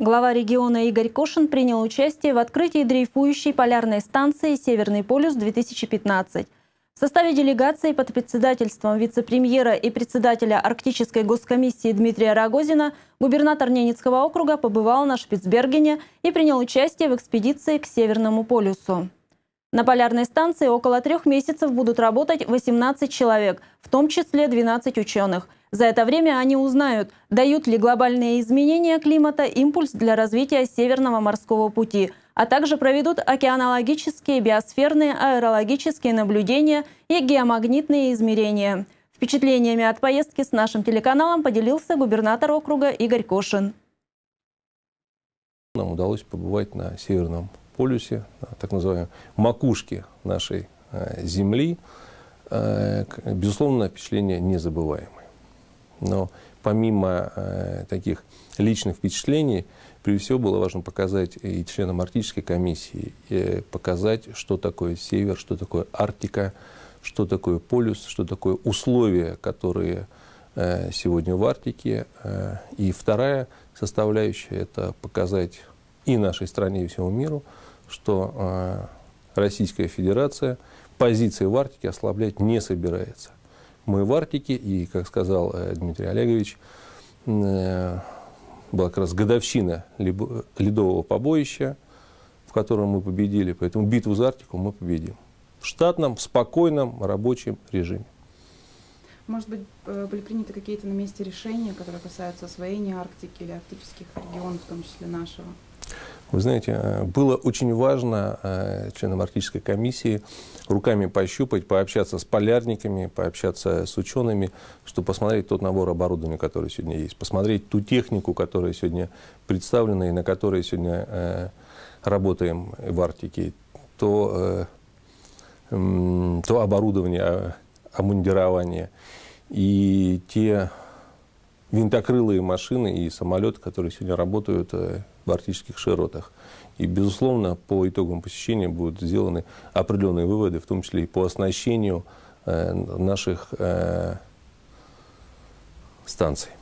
Глава региона Игорь Кошин принял участие в открытии дрейфующей полярной станции «Северный полюс-2015». В составе делегации под председательством вице-премьера и председателя Арктической госкомиссии Дмитрия Рогозина губернатор Ненецкого округа побывал на Шпицбергене и принял участие в экспедиции к Северному полюсу. На полярной станции около трех месяцев будут работать 18 человек, в том числе 12 ученых. За это время они узнают, дают ли глобальные изменения климата импульс для развития Северного морского пути, а также проведут океанологические, биосферные, аэрологические наблюдения и геомагнитные измерения. Впечатлениями от поездки с нашим телеканалом поделился губернатор округа Игорь Кошин. Нам удалось побывать на Северном полюсе, на так называемой макушке нашей э, Земли. Э, безусловно, впечатление незабываемое. Но помимо э, таких личных впечатлений, прежде всего было важно показать и членам Арктической комиссии, э, показать, что такое север, что такое Арктика, что такое полюс, что такое условия, которые э, сегодня в Арктике. Э, и вторая составляющая – это показать и нашей стране, и всему миру, что э, Российская Федерация позиции в Арктике ослаблять не собирается мы в Арктике, и, как сказал э, Дмитрий Олегович, э, была как раз годовщина ледового побоища, в котором мы победили, поэтому битву за Арктику мы победим. В штатном, в спокойном рабочем режиме. Может быть, э, были приняты какие-то на месте решения, которые касаются освоения Арктики или арктических регионов, в том числе нашего? Вы знаете, э, было очень важно э, членам Арктической комиссии руками пощупать, пообщаться с полярниками, пообщаться с учеными, чтобы посмотреть тот набор оборудования, который сегодня есть, посмотреть ту технику, которая сегодня представлена и на которой сегодня э, работаем в Арктике, то, то оборудование, обмундирование а, а и те винтокрылые машины и самолеты, которые сегодня работают э, в арктических широтах. И, безусловно, по итогам посещения будут сделаны определенные выводы, в том числе и по оснащению э, наших э, станций.